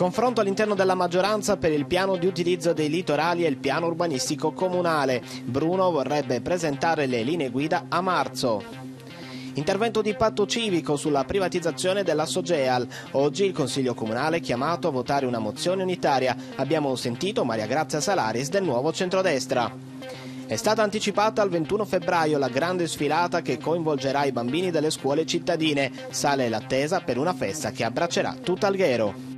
Confronto all'interno della maggioranza per il piano di utilizzo dei litorali e il piano urbanistico comunale. Bruno vorrebbe presentare le linee guida a marzo. Intervento di patto civico sulla privatizzazione della Sogeal. Oggi il Consiglio Comunale è chiamato a votare una mozione unitaria. Abbiamo sentito Maria Grazia Salaris del nuovo centrodestra. È stata anticipata al 21 febbraio la grande sfilata che coinvolgerà i bambini delle scuole cittadine. Sale l'attesa per una festa che abbraccerà tutta Alghero.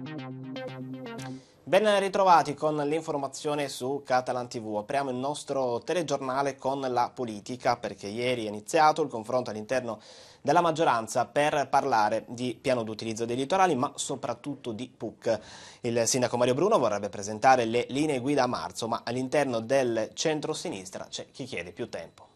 Ben ritrovati con l'informazione su Catalan TV. Apriamo il nostro telegiornale con la politica perché ieri è iniziato il confronto all'interno della maggioranza per parlare di piano d'utilizzo dei litorali ma soprattutto di PUC. Il sindaco Mario Bruno vorrebbe presentare le linee guida a marzo ma all'interno del centro-sinistra c'è chi chiede più tempo.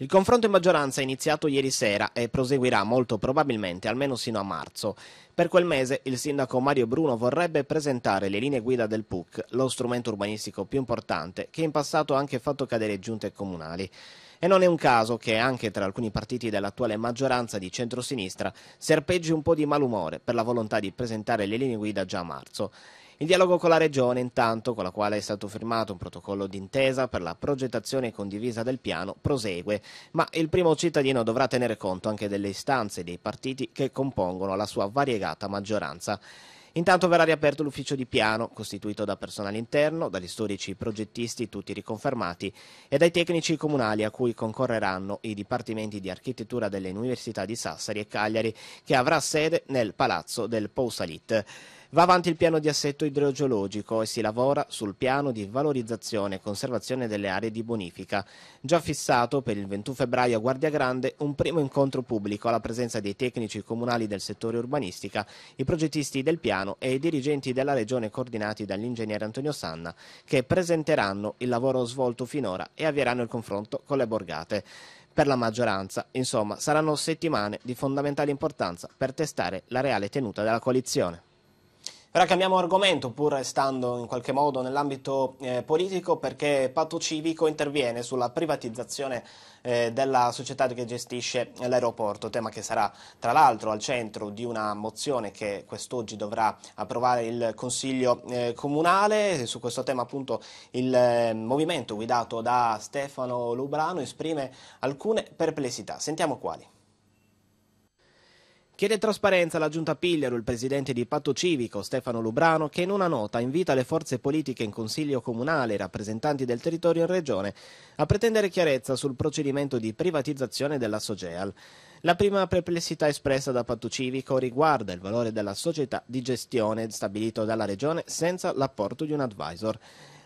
Il confronto in maggioranza è iniziato ieri sera e proseguirà molto probabilmente almeno sino a marzo. Per quel mese il sindaco Mario Bruno vorrebbe presentare le linee guida del PUC, lo strumento urbanistico più importante che in passato ha anche fatto cadere giunte comunali. E non è un caso che anche tra alcuni partiti dell'attuale maggioranza di centrosinistra serpeggi un po' di malumore per la volontà di presentare le linee guida già a marzo. In dialogo con la Regione, intanto, con la quale è stato firmato un protocollo d'intesa per la progettazione condivisa del piano, prosegue, ma il primo cittadino dovrà tenere conto anche delle istanze dei partiti che compongono la sua variegata maggioranza. Intanto verrà riaperto l'ufficio di piano, costituito da personale interno, dagli storici progettisti tutti riconfermati e dai tecnici comunali a cui concorreranno i dipartimenti di architettura delle università di Sassari e Cagliari, che avrà sede nel Palazzo del Pousalit. Va avanti il piano di assetto idrogeologico e si lavora sul piano di valorizzazione e conservazione delle aree di bonifica. Già fissato per il 21 febbraio a Guardia Grande un primo incontro pubblico alla presenza dei tecnici comunali del settore urbanistica, i progettisti del piano e i dirigenti della regione coordinati dall'ingegnere Antonio Sanna che presenteranno il lavoro svolto finora e avvieranno il confronto con le borgate per la maggioranza. Insomma, saranno settimane di fondamentale importanza per testare la reale tenuta della coalizione. Ora cambiamo argomento, pur restando in qualche modo nell'ambito eh, politico, perché Patto Civico interviene sulla privatizzazione eh, della società che gestisce l'aeroporto, tema che sarà tra l'altro al centro di una mozione che quest'oggi dovrà approvare il Consiglio eh, Comunale. Su questo tema appunto il eh, movimento guidato da Stefano Lubrano esprime alcune perplessità. Sentiamo quali. Chiede trasparenza la giunta Pigliaro, il presidente di Patto Civico, Stefano Lubrano, che in una nota invita le forze politiche in consiglio comunale e i rappresentanti del territorio in regione a pretendere chiarezza sul procedimento di privatizzazione della Sogeal. La prima perplessità espressa da Patto Civico riguarda il valore della società di gestione stabilito dalla regione senza l'apporto di un advisor.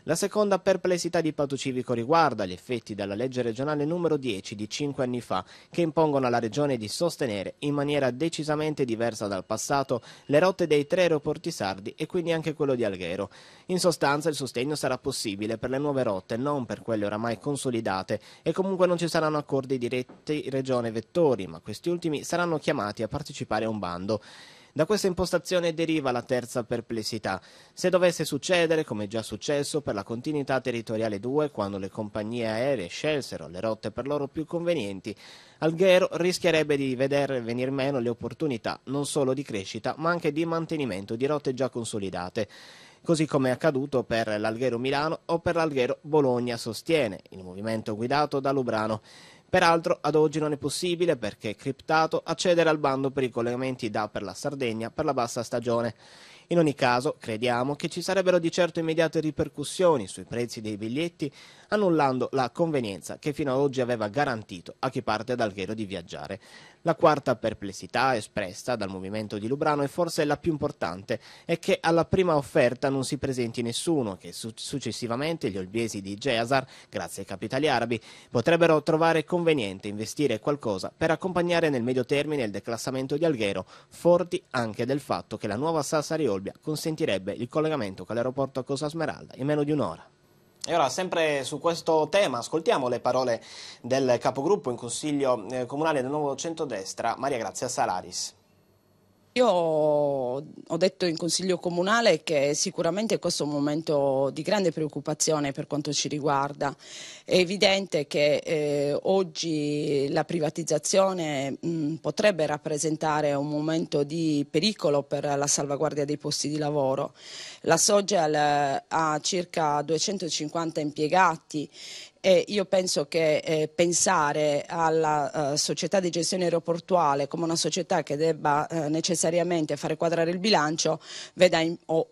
La seconda perplessità di Pato Civico riguarda gli effetti della legge regionale numero 10 di 5 anni fa, che impongono alla regione di sostenere in maniera decisamente diversa dal passato le rotte dei tre aeroporti sardi e quindi anche quello di Alghero. In sostanza il sostegno sarà possibile per le nuove rotte, non per quelle oramai consolidate e comunque non ci saranno accordi diretti regione vettori, ma questi ultimi saranno chiamati a partecipare a un bando. Da questa impostazione deriva la terza perplessità. Se dovesse succedere, come già successo per la continuità territoriale 2, quando le compagnie aeree scelsero le rotte per loro più convenienti, Alghero rischierebbe di vedere venir meno le opportunità non solo di crescita, ma anche di mantenimento di rotte già consolidate così come è accaduto per l'Alghero Milano o per l'Alghero Bologna, sostiene il movimento guidato da Lubrano. Peraltro ad oggi non è possibile perché è criptato accedere al bando per i collegamenti da per la Sardegna per la bassa stagione. In ogni caso, crediamo che ci sarebbero di certo immediate ripercussioni sui prezzi dei biglietti, annullando la convenienza che fino ad oggi aveva garantito a chi parte dal Ghero di viaggiare. La quarta perplessità espressa dal movimento di Lubrano e forse la più importante, è che alla prima offerta non si presenti nessuno, che successivamente gli olbiesi di Geasar, grazie ai capitali arabi, potrebbero trovare conveniente investire qualcosa per accompagnare nel medio termine il declassamento di Alghero, forti anche del fatto che la nuova Sassari Olbia Olbia consentirebbe il collegamento con l'aeroporto a Cosa Smeralda in meno di un'ora. E ora, sempre su questo tema, ascoltiamo le parole del capogruppo in Consiglio eh, Comunale del Nuovo Centrodestra, Maria Grazia Salaris. Io ho detto in Consiglio Comunale che sicuramente questo è un momento di grande preoccupazione per quanto ci riguarda. È evidente che eh, oggi la privatizzazione mh, mm, potrebbe rappresentare un momento di pericolo per la salvaguardia dei posti di lavoro. La Sogel eh, ha circa 250 impiegati e io penso che eh, pensare alla uh, società di gestione aeroportuale come una società che debba uh, necessariamente fare quadrare il bilancio veda in, o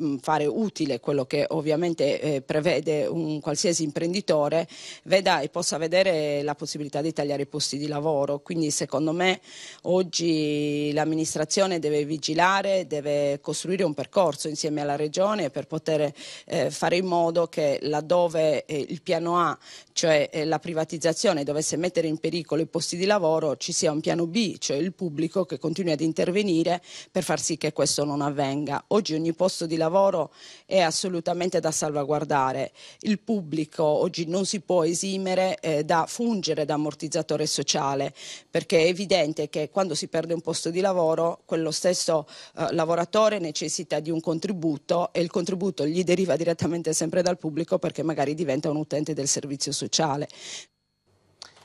Mm, fare utile quello che ovviamente eh, prevede un qualsiasi imprenditore veda e possa vedere la possibilità di tagliare i posti di lavoro. Quindi secondo me oggi l'amministrazione deve vigilare, deve costruire un percorso insieme alla regione per poter eh, fare in modo che laddove eh, il piano A, cioè eh, la privatizzazione, dovesse mettere in pericolo i posti di lavoro, ci sia un piano B, cioè il pubblico che continui ad intervenire per far sì che questo non avvenga. Oggi ogni posto di di lavoro è assolutamente da salvaguardare. Il pubblico oggi non si può esimere eh, da fungere da ammortizzatore sociale perché è evidente che quando si perde un posto di lavoro quello stesso eh, lavoratore necessita di un contributo e il contributo gli deriva direttamente sempre dal pubblico perché magari diventa un utente del servizio sociale.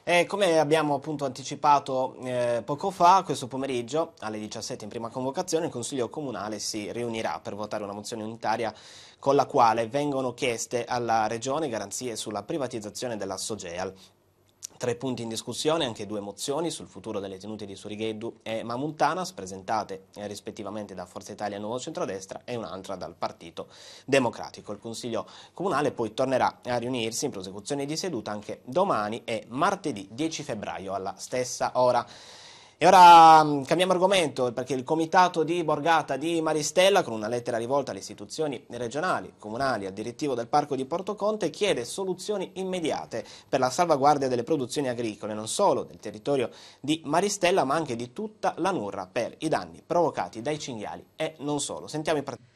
E eh, come abbiamo appunto anticipato eh, poco fa, questo pomeriggio alle 17 in prima convocazione il Consiglio Comunale si riunirà per votare una mozione unitaria con la quale vengono chieste alla Regione garanzie sulla privatizzazione della Sogeal. Tra i punti in discussione anche due mozioni sul futuro delle tenute di Surigheddu e Mamuntanas, presentate eh, rispettivamente da Forza Italia Nuovo Centrodestra, e un'altra dal Partito Democratico. Il Consiglio Comunale poi tornerà a riunirsi in prosecuzione di seduta anche domani e martedì 10 febbraio alla stessa ora. E ora mm, cambiamo argomento perché il comitato di Borgata di Maristella con una lettera rivolta alle istituzioni regionali, comunali e al direttivo del parco di Porto Conte chiede soluzioni immediate per la salvaguardia delle produzioni agricole non solo del territorio di Maristella ma anche di tutta la Nurra per i danni provocati dai cinghiali e non solo. Sentiamo i partiti.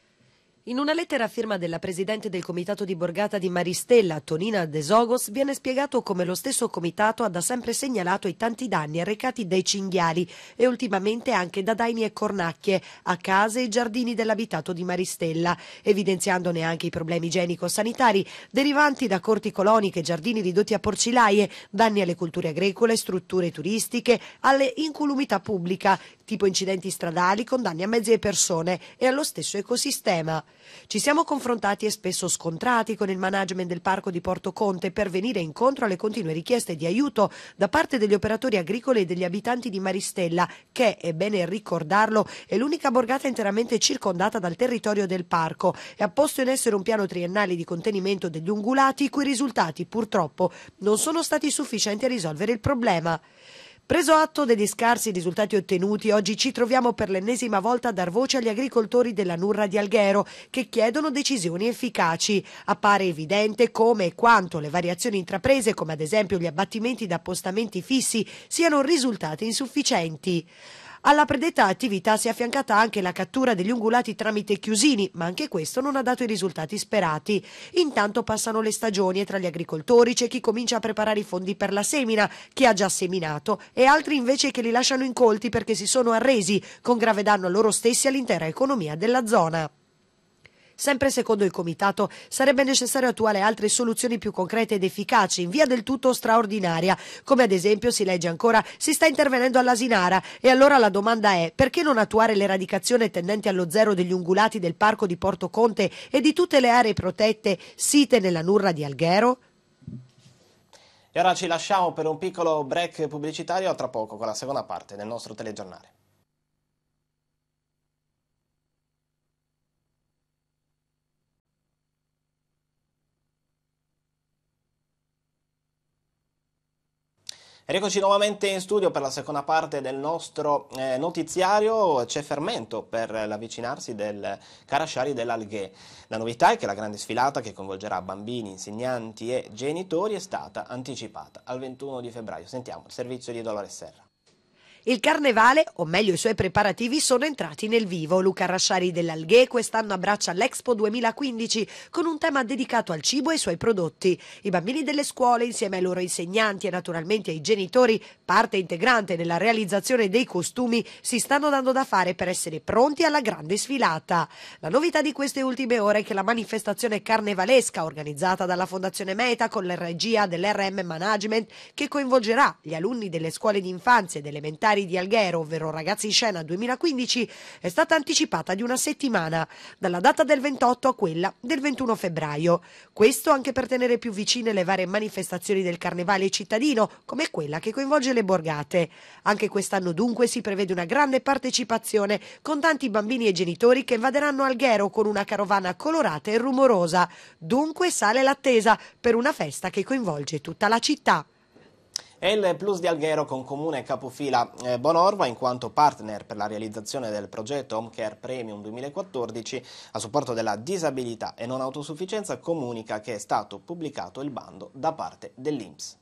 In una lettera a firma della Presidente del Comitato di Borgata di Maristella, Tonina Desogos, viene spiegato come lo stesso Comitato ha da sempre segnalato i tanti danni arrecati dai cinghiali e ultimamente anche da daini e cornacchie a case e giardini dell'abitato di Maristella, evidenziandone anche i problemi igienico-sanitari derivanti da corti coloniche, giardini ridotti a porcilaie, danni alle culture agricole, strutture turistiche, alle incolumità pubblica, tipo incidenti stradali con danni a mezzi e persone e allo stesso ecosistema. Ci siamo confrontati e spesso scontrati con il management del parco di Porto Conte per venire incontro alle continue richieste di aiuto da parte degli operatori agricoli e degli abitanti di Maristella, che, è bene ricordarlo, è l'unica borgata interamente circondata dal territorio del parco e ha posto in essere un piano triennale di contenimento degli ungulati i cui risultati purtroppo non sono stati sufficienti a risolvere il problema. Preso atto degli scarsi risultati ottenuti, oggi ci troviamo per l'ennesima volta a dar voce agli agricoltori della Nurra di Alghero che chiedono decisioni efficaci. Appare evidente come e quanto le variazioni intraprese, come ad esempio gli abbattimenti da appostamenti fissi, siano risultate insufficienti. Alla predetta attività si è affiancata anche la cattura degli ungulati tramite chiusini, ma anche questo non ha dato i risultati sperati. Intanto passano le stagioni e tra gli agricoltori c'è chi comincia a preparare i fondi per la semina, chi ha già seminato, e altri invece che li lasciano incolti perché si sono arresi, con grave danno a loro stessi e all'intera economia della zona. Sempre secondo il Comitato, sarebbe necessario attuare altre soluzioni più concrete ed efficaci in via del tutto straordinaria, come ad esempio si legge ancora si sta intervenendo all'Asinara e allora la domanda è perché non attuare l'eradicazione tendente allo zero degli ungulati del parco di Porto Conte e di tutte le aree protette site nella nurra di Alghero? E ora ci lasciamo per un piccolo break pubblicitario, a tra poco con la seconda parte del nostro telegiornale. Eccoci nuovamente in studio per la seconda parte del nostro eh, notiziario. C'è fermento per l'avvicinarsi del Carasciari dell'Alghe. La novità è che la grande sfilata che coinvolgerà bambini, insegnanti e genitori è stata anticipata al 21 di febbraio. Sentiamo il servizio di Dolores Serra. Il carnevale, o meglio i suoi preparativi, sono entrati nel vivo. Luca Rasciari dell'Alghe quest'anno abbraccia l'Expo 2015 con un tema dedicato al cibo e ai suoi prodotti. I bambini delle scuole, insieme ai loro insegnanti e naturalmente ai genitori, parte integrante nella realizzazione dei costumi, si stanno dando da fare per essere pronti alla grande sfilata. La novità di queste ultime ore è che la manifestazione carnevalesca organizzata dalla Fondazione Meta con la regia dell'RM Management, che coinvolgerà gli alunni delle scuole di infanzia ed elementari Gari di Alghero, ovvero Ragazzi in Scena 2015, è stata anticipata di una settimana, dalla data del 28 a quella del 21 febbraio. Questo anche per tenere più vicine le varie manifestazioni del carnevale cittadino, come quella che coinvolge le borgate. Anche quest'anno dunque si prevede una grande partecipazione con tanti bambini e genitori che invaderanno Alghero con una carovana colorata e rumorosa. Dunque sale l'attesa per una festa che coinvolge tutta la città e il Plus di Alghero con comune capofila eh, Bonorva in quanto partner per la realizzazione del progetto Home Care Premium 2014 a supporto della disabilità e non autosufficienza comunica che è stato pubblicato il bando da parte dell'Inps.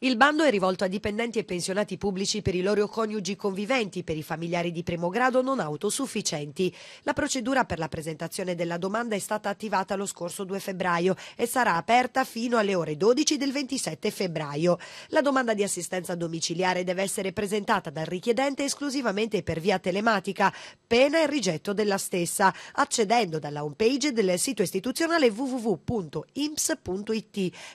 Il bando è rivolto a dipendenti e pensionati pubblici per i loro coniugi conviventi, per i familiari di primo grado non autosufficienti. La procedura per la presentazione della domanda è stata attivata lo scorso 2 febbraio e sarà aperta fino alle ore 12 del 27 febbraio. La domanda di assistenza domiciliare deve essere presentata dal richiedente esclusivamente per via telematica, pena il rigetto della stessa, accedendo dalla homepage del sito istituzionale www.imps.it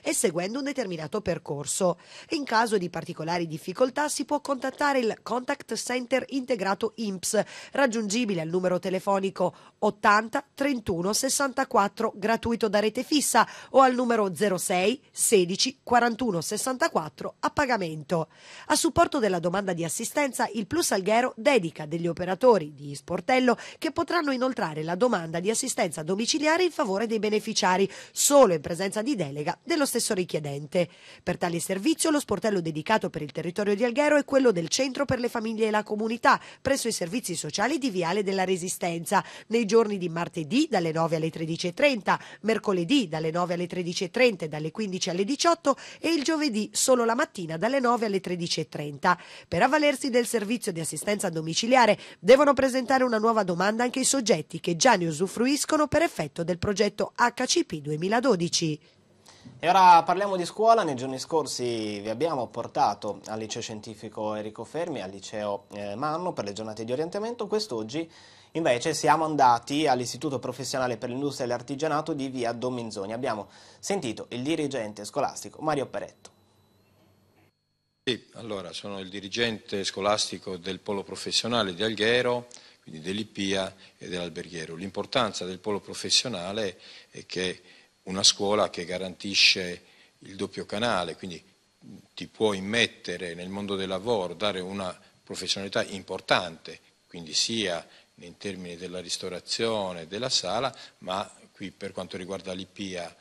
e seguendo un determinato percorso. In caso di particolari difficoltà si può contattare il Contact Center integrato IMPS, raggiungibile al numero telefonico 80 31 64 gratuito da rete fissa o al numero 06 16 41 64 a pagamento. A supporto della domanda di assistenza il Plus Alghero dedica degli operatori di sportello che potranno inoltrare la domanda di assistenza domiciliare in favore dei beneficiari solo in presenza di delega dello stesso richiedente. Per tali servizi servizio, lo sportello dedicato per il territorio di Alghero è quello del Centro per le Famiglie e la Comunità, presso i servizi sociali di Viale della Resistenza, nei giorni di martedì dalle 9 alle 13.30, mercoledì dalle 9 alle 13.30 e dalle 15 alle 18 e il giovedì solo la mattina dalle 9 alle 13.30. Per avvalersi del servizio di assistenza domiciliare devono presentare una nuova domanda anche i soggetti che già ne usufruiscono per effetto del progetto HCP 2012. E ora parliamo di scuola, nei giorni scorsi vi abbiamo portato al liceo scientifico Enrico Fermi, al liceo eh, Manno per le giornate di orientamento, quest'oggi invece siamo andati all'istituto professionale per l'industria e l'artigianato di via Dominzoni, abbiamo sentito il dirigente scolastico Mario Peretto. Sì, allora sono il dirigente scolastico del polo professionale di Alghero, quindi dell'IPIA e dell'alberghiero. L'importanza del polo professionale è che una scuola che garantisce il doppio canale, quindi ti può immettere nel mondo del lavoro, dare una professionalità importante, quindi sia in termini della ristorazione, della sala, ma qui per quanto riguarda l'IPIA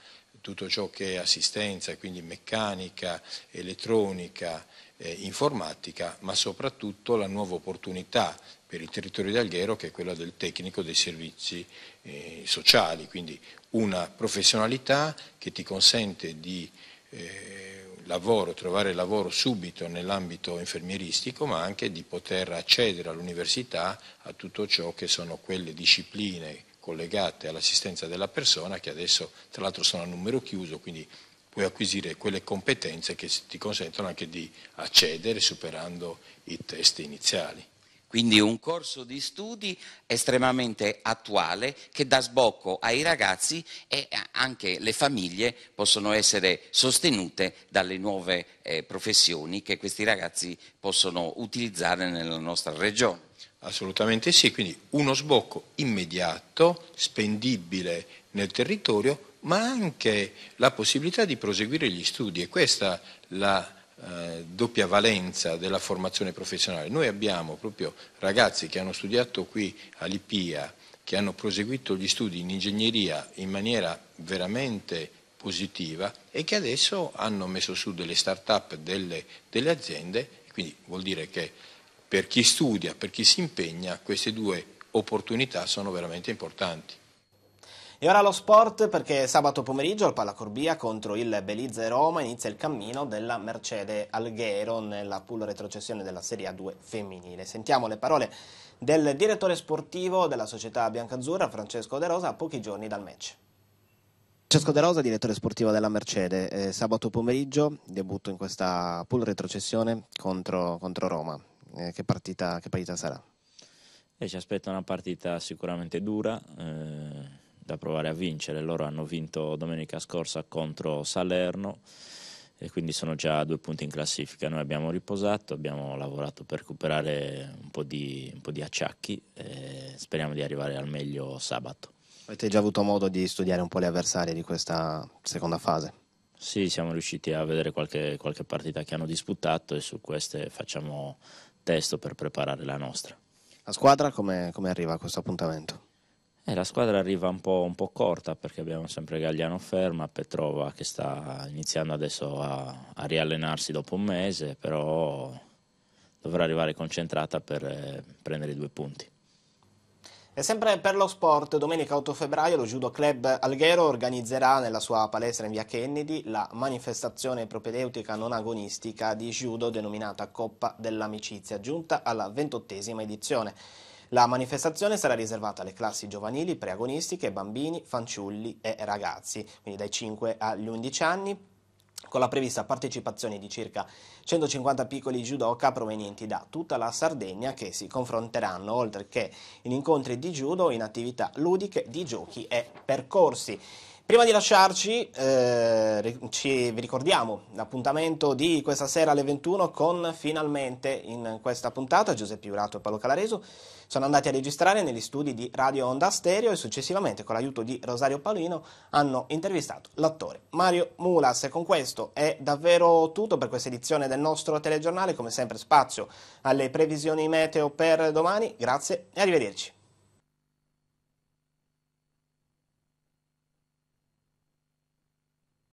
tutto ciò che è assistenza, quindi meccanica, elettronica, eh, informatica, ma soprattutto la nuova opportunità per il territorio di Alghero che è quella del tecnico dei servizi eh, sociali, quindi una professionalità che ti consente di eh, lavoro, trovare lavoro subito nell'ambito infermieristico, ma anche di poter accedere all'università a tutto ciò che sono quelle discipline collegate all'assistenza della persona che adesso tra l'altro sono a numero chiuso, quindi puoi acquisire quelle competenze che ti consentono anche di accedere superando i test iniziali. Quindi un corso di studi estremamente attuale che dà sbocco ai ragazzi e anche le famiglie possono essere sostenute dalle nuove eh, professioni che questi ragazzi possono utilizzare nella nostra regione. Assolutamente sì, quindi uno sbocco immediato, spendibile nel territorio, ma anche la possibilità di proseguire gli studi e questa è la eh, doppia valenza della formazione professionale. Noi abbiamo proprio ragazzi che hanno studiato qui all'IPIA, che hanno proseguito gli studi in ingegneria in maniera veramente positiva e che adesso hanno messo su delle start-up, delle, delle aziende, quindi vuol dire che per chi studia, per chi si impegna, queste due opportunità sono veramente importanti. E ora lo sport perché sabato pomeriggio al Palacorbia contro il Belize Roma inizia il cammino della Mercedes Alghero nella pool retrocessione della Serie A2 femminile. Sentiamo le parole del direttore sportivo della società biancazzurra Francesco De Rosa a pochi giorni dal match. Francesco De Rosa, direttore sportivo della Mercedes, eh, sabato pomeriggio debutto in questa pool retrocessione contro, contro Roma eh, che, partita, che, partita, sarà? E eh, ci aspetta una partita sicuramente dura, eh, da provare a vincere. Loro hanno vinto domenica scorsa contro Salerno e quindi sono già a due punti in classifica. Noi abbiamo riposato, abbiamo lavorato per recuperare un po' di, un po di acciacchi e speriamo di arrivare al meglio sabato. Avete già avuto modo di studiare un po' le avversarie di questa seconda fase? Sì, siamo riusciti a vedere qualche, qualche partita che hanno disputato e su queste facciamo testo per preparare la nostra. La squadra come, come arriva a questo appuntamento? Eh, la squadra arriva un po', un po', corta perché abbiamo sempre Gagliano ferma, Petrova che sta iniziando adesso a, a riallenarsi dopo un mese, però dovrà arrivare concentrata per eh, prendere i due punti. E sempre per lo sport, domenica 8 febbraio lo Judo Club Alghero organizzerà nella sua palestra in via Kennedy la manifestazione propedeutica non agonistica di Judo denominata Coppa dell'Amicizia, giunta alla ventottesima edizione. La manifestazione sarà riservata alle classi giovanili, preagonistiche, bambini, fanciulli e ragazzi, quindi dai 5 agli 11 anni, con la prevista partecipazione di circa 150 piccoli judoka provenienti da tutta la Sardegna che si confronteranno oltre che in incontri di judo in attività ludiche, di giochi e percorsi. Prima di lasciarci, eh, ci, vi ricordiamo l'appuntamento di questa sera alle 21 con finalmente in questa puntata Giuseppe Urato e Paolo Calaresu sono andati a registrare negli studi di Radio Onda Stereo e successivamente con l'aiuto di Rosario Paolino hanno intervistato l'attore Mario Mulas e con questo è davvero tutto per questa edizione del nostro telegiornale come sempre spazio alle previsioni meteo per domani grazie e arrivederci